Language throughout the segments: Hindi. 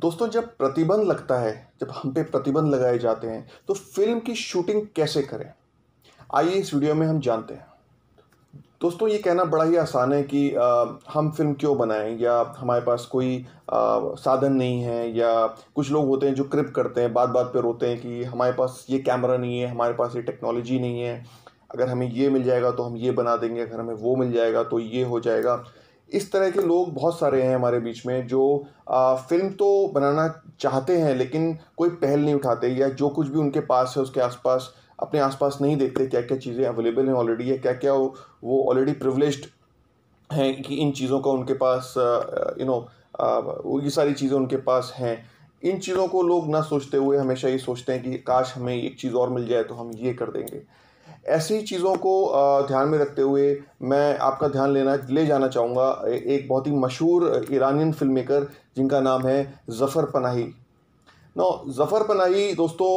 दोस्तों जब प्रतिबंध लगता है जब हम पे प्रतिबंध लगाए जाते हैं तो फिल्म की शूटिंग कैसे करें आइए इस वीडियो में हम जानते हैं दोस्तों ये कहना बड़ा ही आसान है कि आ, हम फिल्म क्यों बनाएं या हमारे पास कोई आ, साधन नहीं है या कुछ लोग होते हैं जो क्रिप करते हैं बात बात पे रोते हैं कि हमारे पास ये कैमरा नहीं है हमारे पास ये टेक्नोलॉजी नहीं है अगर हमें ये मिल जाएगा तो हम ये बना देंगे अगर हमें वो मिल जाएगा तो ये हो जाएगा इस तरह के लोग बहुत सारे हैं हमारे बीच में जो आ, फिल्म तो बनाना चाहते हैं लेकिन कोई पहल नहीं उठाते या जो कुछ भी उनके पास है उसके आसपास अपने आसपास नहीं देखते क्या क्या चीज़ें अवेलेबल हैं ऑलरेडी या क्या क्या वो ऑलरेडी प्रिवलेज हैं कि इन चीज़ों का उनके पास यू नो ये सारी चीज़ें उनके पास हैं इन चीज़ों को लोग ना सोचते हुए हमेशा ये सोचते हैं कि काश हमें एक चीज़ और मिल जाए तो हम ये कर देंगे ऐसी चीज़ों को ध्यान में रखते हुए मैं आपका ध्यान लेना ले जाना चाहूँगा एक बहुत ही मशहूर ईरानियन फिल्म मेकर जिनका नाम है Jafar Panahi no Jafar Panahi दोस्तों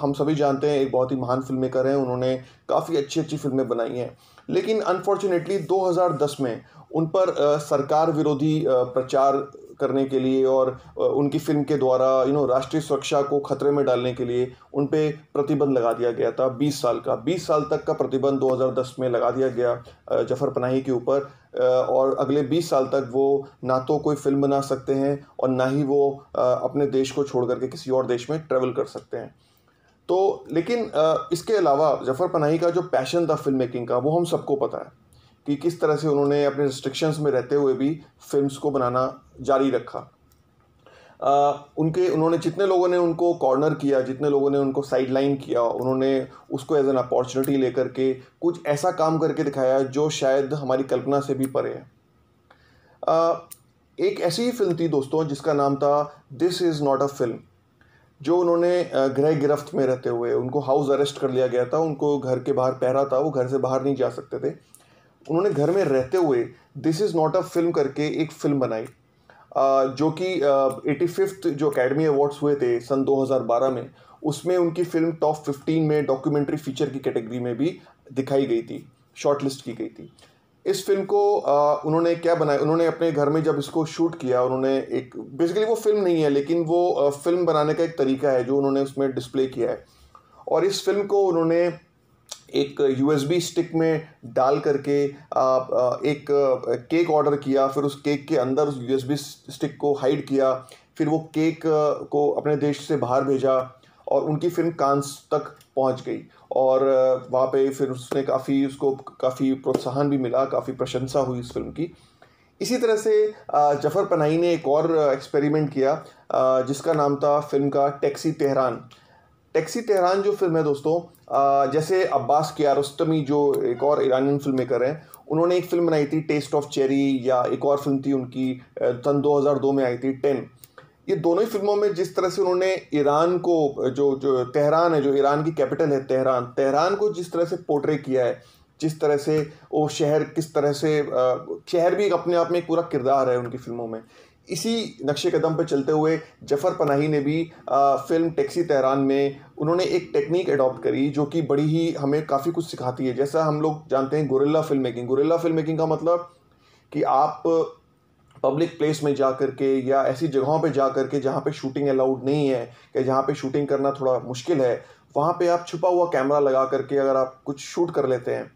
हम सभी जानते हैं एक बहुत ही महान फिल्म मेकर हैं उन्होंने काफ़ी अच्छी अच्छी फिल्में बनाई हैं लेकिन अनफॉर्चुनेटली 2010 में उन पर सरकार विरोधी प्रचार करने के लिए और उनकी फिल्म के द्वारा यू नो राष्ट्रीय सुरक्षा को खतरे में डालने के लिए उन पर प्रतिबंध लगा दिया गया था 20 साल का 20 साल तक का प्रतिबंध 2010 में लगा दिया गया जफर पनाही के ऊपर और अगले 20 साल तक वो ना तो कोई फिल्म बना सकते हैं और ना ही वो अपने देश को छोड़ करके किसी और देश में ट्रेवल कर सकते हैं तो लेकिन इसके अलावा जफर पनाही का जो पैशन था फिल्म मेकिंग का वो हम सबको पता है कि किस तरह से उन्होंने अपने रिस्ट्रिक्शंस में रहते हुए भी फिल्म्स को बनाना जारी रखा आ, उनके उन्होंने जितने लोगों ने उनको कॉर्नर किया जितने लोगों ने उनको साइडलाइन किया उन्होंने उसको एज एन अपॉर्चुनिटी लेकर के कुछ ऐसा काम करके दिखाया जो शायद हमारी कल्पना से भी परे है आ, एक ऐसी ही फिल्म थी दोस्तों जिसका नाम था this is not a film जो उन्होंने गृह गिरफ्त में रहते हुए उनको हाउस अरेस्ट कर लिया गया था उनको घर के बाहर पहरा था वो घर से बाहर नहीं जा सकते थे उन्होंने घर में रहते हुए this is not a film करके एक फिल्म बनाई जो कि एटी फिफ्थ जो अकेडमी अवार्ड्स हुए थे सन 2012 में उसमें उनकी फिल्म टॉप 15 में डॉक्यूमेंट्री फीचर की कैटेगरी में भी दिखाई गई थी शॉर्ट लिस्ट की गई थी इस फिल्म को आ, उन्होंने क्या बनाया उन्होंने अपने घर में जब इसको शूट किया उन्होंने एक बेसिकली वो फिल्म नहीं है लेकिन वो फिल्म बनाने का एक तरीका है जो उन्होंने उसमें डिस्प्ले किया है और इस फिल्म को उन्होंने एक यूएसबी स्टिक में डाल करके आप एक केक ऑर्डर किया फिर उस केक के अंदर उस यूएसबी स्टिक को हाइड किया फिर वो केक को अपने देश से बाहर भेजा और उनकी फिल्म कांस तक पहुंच गई और वहाँ पे फिर उसने काफ़ी उसको काफ़ी प्रोत्साहन भी मिला काफ़ी प्रशंसा हुई इस फिल्म की इसी तरह से जफर पनाही ने एक और एक्सपेरिमेंट किया जिसका नाम था फिल्म का टैक्सी तेहरान टैक्सी तेहरान जो फिल्म है दोस्तों जैसे अब्बास कियारस्तमी जो एक और ईरानियन फिल्म मेकर हैं उन्होंने एक फिल्म बनाई थी टेस्ट ऑफ चेरी या एक और फिल्म थी उनकी सन 2002 में आई थी टेन ये दोनों ही फिल्मों में जिस तरह से उन्होंने ईरान को जो जो तेहरान है जो ईरान की कैपिटल है तेहरान तेहरान को जिस तरह से पोर्ट्रे किया है जिस तरह से वो शहर किस तरह से शहर भी अपने आप में एक पूरा किरदार है उनकी फिल्मों में इसी नक्शे कदम पर चलते हुए जफ़र पनाही ने भी आ, फिल्म टैक्सी तहरान में उन्होंने एक टेक्निक अडॉप्ट करी जो कि बड़ी ही हमें काफ़ी कुछ सिखाती है जैसा हम लोग जानते हैं guerrilla film making guerrilla film making का मतलब कि आप पब्लिक प्लेस में जा कर के या ऐसी जगहों पर जा कर के जहाँ पर शूटिंग अलाउड नहीं है या जहाँ पर शूटिंग करना थोड़ा मुश्किल है वहाँ पर आप छुपा हुआ कैमरा लगा करके अगर आप कुछ शूट कर लेते हैं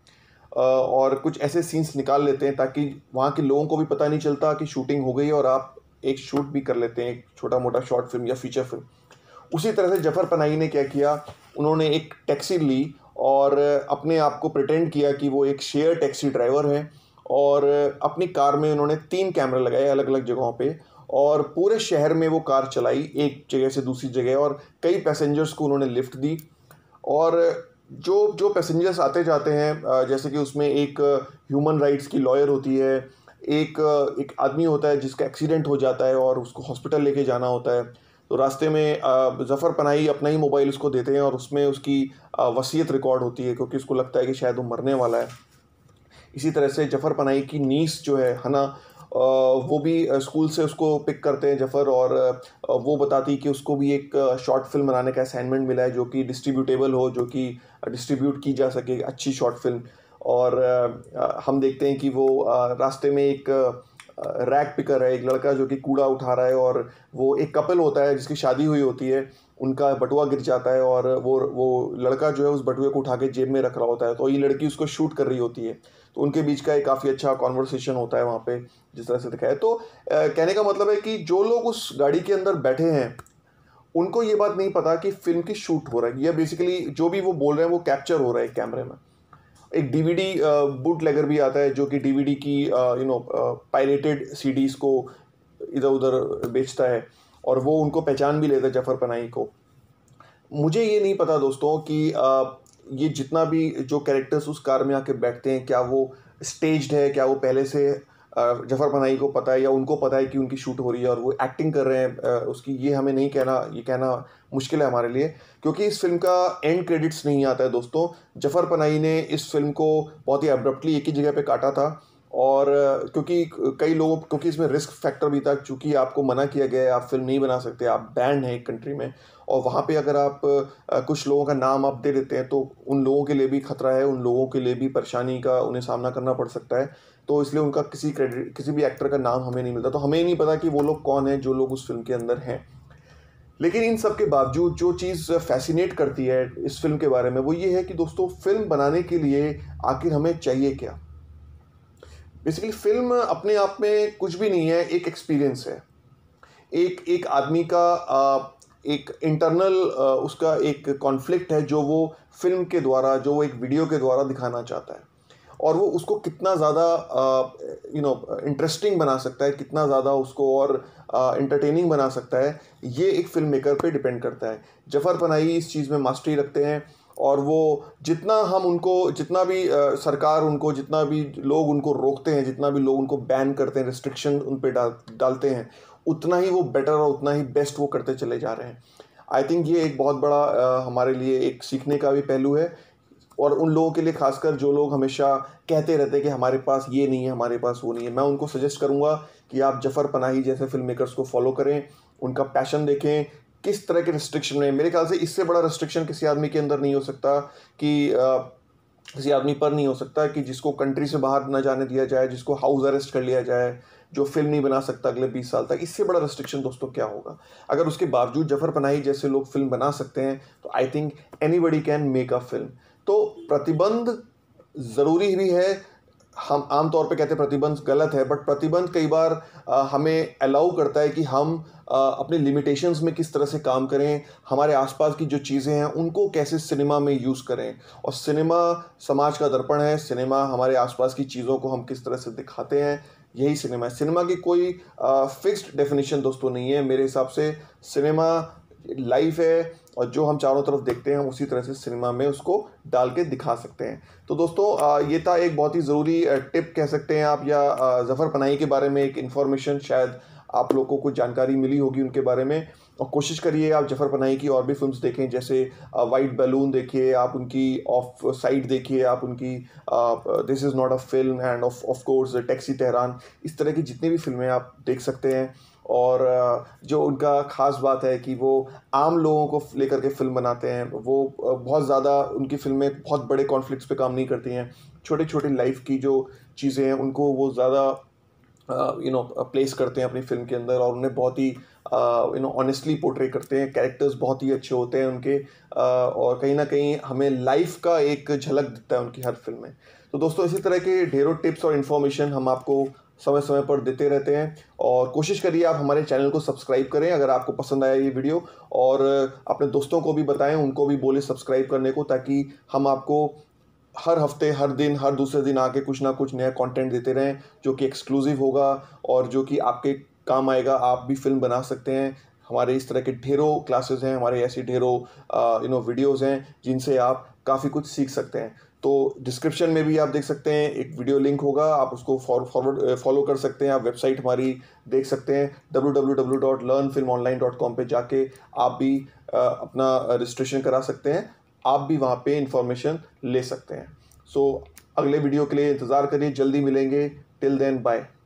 और कुछ ऐसे सीन्स निकाल लेते हैं ताकि वहाँ के लोगों को भी पता नहीं चलता कि शूटिंग हो गई और आप एक शूट भी कर लेते हैं एक छोटा मोटा शॉर्ट फिल्म या फीचर फिल्म उसी तरह से जफर पनाई ने क्या किया उन्होंने एक टैक्सी ली और अपने आप को प्रटेंड किया कि वो एक शेयर टैक्सी ड्राइवर हैं और अपनी कार में उन्होंने तीन कैमरे लगाए अलग अलग जगहों पे और पूरे शहर में वो कार चलाई एक जगह से दूसरी जगह और कई पैसेंजर्स को उन्होंने लिफ्ट दी और जो जो पैसेंजर्स आते जाते हैं जैसे कि उसमें एक ह्यूमन राइट्स की लॉयर होती है एक एक आदमी होता है जिसका एक्सीडेंट हो जाता है और उसको हॉस्पिटल लेके जाना होता है तो रास्ते में जफ़र पनाही अपना ही मोबाइल उसको देते हैं और उसमें उसकी वसीयत रिकॉर्ड होती है क्योंकि उसको लगता है कि शायद वो मरने वाला है इसी तरह से जफ़र पनाही की नीस जो है हना वो भी स्कूल से उसको पिक करते हैं जफ़र और वो बताती कि उसको भी एक शॉर्ट फिल्म बनाने का असाइनमेंट मिला है जो कि डिस्ट्रीब्यूटेबल हो जो कि डिस्ट्रीब्यूट की जा सके अच्छी शॉर्ट फिल्म और हम देखते हैं कि वो रास्ते में एक रैक पिकर है एक लड़का जो कि कूड़ा उठा रहा है और वो एक कपल होता है जिसकी शादी हुई होती है उनका बटुआ गिर जाता है और वो वो लड़का जो है उस बटुए को उठा के जेब में रख रहा होता है तो ये लड़की उसको शूट कर रही होती है तो उनके बीच का एक काफ़ी अच्छा कॉन्वर्सेशन होता है वहाँ पे जिस तरह से दिखाया तो आ, कहने का मतलब है कि जो लोग उस गाड़ी के अंदर बैठे हैं उनको ये बात नहीं पता कि फिल्म की शूट हो रहा है या बेसिकली जो भी वो बोल रहे हैं वो कैप्चर हो रहा है कैमरे में एक डीवीडी बूट लेगर भी आता है जो कि डीवीडी की यू नो पायलेटेड सीडीज़ को इधर उधर बेचता है और वो उनको पहचान भी लेता है जफर पनाही को मुझे ये नहीं पता दोस्तों कि आ, ये जितना भी जो कैरेक्टर्स उस कार में आके बैठते हैं क्या वो स्टेज्ड है क्या वो पहले से जफर पनाही को पता है या उनको पता है कि उनकी शूट हो रही है और वो एक्टिंग कर रहे हैं उसकी ये हमें नहीं कहना ये कहना मुश्किल है हमारे लिए क्योंकि इस फिल्म का एंड क्रेडिट्स नहीं आता है दोस्तों जफर पनाही ने इस फिल्म को बहुत ही अब्रप्टली एक ही जगह पे काटा था और क्योंकि कई लोगों क्योंकि इसमें रिस्क फैक्टर भी था चूँकि आपको मना किया गया है आप फिल्म नहीं बना सकते आप बैंड हैं एक कंट्री में और वहाँ पे अगर आप कुछ लोगों का नाम आप दे देते हैं तो उन लोगों के लिए भी खतरा है उन लोगों के लिए भी परेशानी का उन्हें सामना करना पड़ सकता है तो इसलिए उनका किसी क्रेडिट किसी भी एक्टर का नाम हमें नहीं मिलता तो हमें नहीं पता कि वो लोग कौन है जो लोग उस फिल्म के अंदर हैं लेकिन इन सब के बावजूद जो चीज़ फैसिनेट करती है इस फिल्म के बारे में वो ये है कि दोस्तों फिल्म बनाने के लिए आखिर हमें चाहिए क्या बेसिकली फिल्म अपने आप में कुछ भी नहीं है एक एक्सपीरियंस है एक एक आदमी का एक इंटरनल उसका एक कॉन्फ्लिक्ट है जो वो फिल्म के द्वारा जो वो एक वीडियो के द्वारा दिखाना चाहता है और वो उसको कितना ज़्यादा यू नो इंटरेस्टिंग बना सकता है कितना ज़्यादा उसको और इंटरटेनिंग बना सकता है ये एक फिल्म मेकर पर डिपेंड करता है जफ़र पनाही इस चीज़ में मास्टरी रखते हैं और वो जितना हम उनको जितना भी आ, सरकार उनको जितना भी लोग उनको रोकते हैं जितना भी लोग उनको बैन करते हैं रिस्ट्रिक्शन उन पर डाल डालते हैं उतना ही वो बेटर और उतना ही बेस्ट वो करते चले जा रहे हैं आई थिंक ये एक बहुत बड़ा आ, हमारे लिए एक सीखने का भी पहलू है और उन लोगों के लिए खासकर जो लोग हमेशा कहते रहते हैं कि हमारे पास ये नहीं है हमारे पास वो नहीं है मैं उनको सजेस्ट करूँगा कि आप जफ़र पनाही जैसे फिल्म मेकर्स को फॉलो करें उनका पैशन देखें किस तरह के रिस्ट्रिक्शन में मेरे ख्याल से इससे बड़ा रिस्ट्रिक्शन किसी आदमी के अंदर नहीं हो सकता कि आ, किसी आदमी पर नहीं हो सकता कि जिसको कंट्री से बाहर ना जाने दिया जाए जिसको हाउस अरेस्ट कर लिया जाए जो फिल्म नहीं बना सकता अगले बीस साल तक इससे बड़ा रेस्ट्रिक्शन दोस्तों क्या होगा अगर उसके बावजूद जफर पनाही जैसे लोग फिल्म बना सकते हैं तो I think any can make a film तो प्रतिबंध ज़रूरी भी है हम आमतौर पे कहते हैं प्रतिबंध गलत है बट प्रतिबंध कई बार आ, हमें अलाउ करता है कि हम आ, अपने लिमिटेशंस में किस तरह से काम करें हमारे आसपास की जो चीज़ें हैं उनको कैसे सिनेमा में यूज़ करें और सिनेमा समाज का दर्पण है सिनेमा हमारे आसपास की चीज़ों को हम किस तरह से दिखाते हैं यही सिनेमा है सिनेमा की कोई फिक्स्ड डेफिनेशन दोस्तों नहीं है मेरे हिसाब से सिनेमा लाइफ है और जो हम चारों तरफ देखते हैं उसी तरह से सिनेमा में उसको डाल के दिखा सकते हैं तो दोस्तों ये था एक बहुत ही ज़रूरी टिप कह सकते हैं आप या जफ़र पनाई के बारे में एक इन्फॉर्मेशन शायद आप लोगों को कुछ जानकारी मिली होगी उनके बारे में और कोशिश करिए आप जफ़र पनाई की और भी फिल्म्स देखें जैसे वाइट बैलून देखिए आप उनकी ऑफ साइड देखिए आप उनकी this is not a film and of of course taxi Tehran इस तरह की जितनी भी फिल्में आप देख सकते हैं और जो उनका ख़ास बात है कि वो आम लोगों को लेकर के फ़िल्म बनाते हैं वो बहुत ज़्यादा उनकी फ़िल्में बहुत बड़े कॉन्फ्लिक्ट्स पे काम नहीं करती हैं छोटे छोटे लाइफ की जो चीज़ें हैं उनको वो ज़्यादा यू नो प्लेस करते हैं अपनी फिल्म के अंदर और उन्हें बहुत ही यू नो ऑनेस्टली पोर्ट्रे करते हैं कैरेक्टर्स बहुत ही अच्छे होते हैं उनके uh, और कहीं ना कहीं हमें लाइफ का एक झलक दिखता है उनकी हर फिल्म में तो दोस्तों इसी तरह के ढेरों टिप्स और इन्फॉर्मेशन हम आपको समय समय पर देते रहते हैं और कोशिश करिए आप हमारे चैनल को सब्सक्राइब करें अगर आपको पसंद आया ये वीडियो और अपने दोस्तों को भी बताएं उनको भी बोले सब्सक्राइब करने को ताकि हम आपको हर हफ्ते हर दिन हर दूसरे दिन आके कुछ ना कुछ नया कंटेंट देते रहें जो कि एक्सक्लूसिव होगा और जो कि आपके काम आएगा आप भी फिल्म बना सकते हैं हमारे इस तरह के ढेरों क्लासेस हैं हमारे ऐसे ढेरों यू नो वीडियोज हैं जिनसे आप काफ़ी कुछ सीख सकते हैं तो डिस्क्रिप्शन में भी आप देख सकते हैं एक वीडियो लिंक होगा आप उसको फॉरवर्ड फॉलो कर सकते हैं आप वेबसाइट हमारी देख सकते हैं www.learnfilmonline.com पे जाके आप भी अपना रजिस्ट्रेशन करा सकते हैं आप भी वहाँ पे इंफॉर्मेशन ले सकते हैं सो so, अगले वीडियो के लिए इंतज़ार करिए जल्दी मिलेंगे टिल देन बाय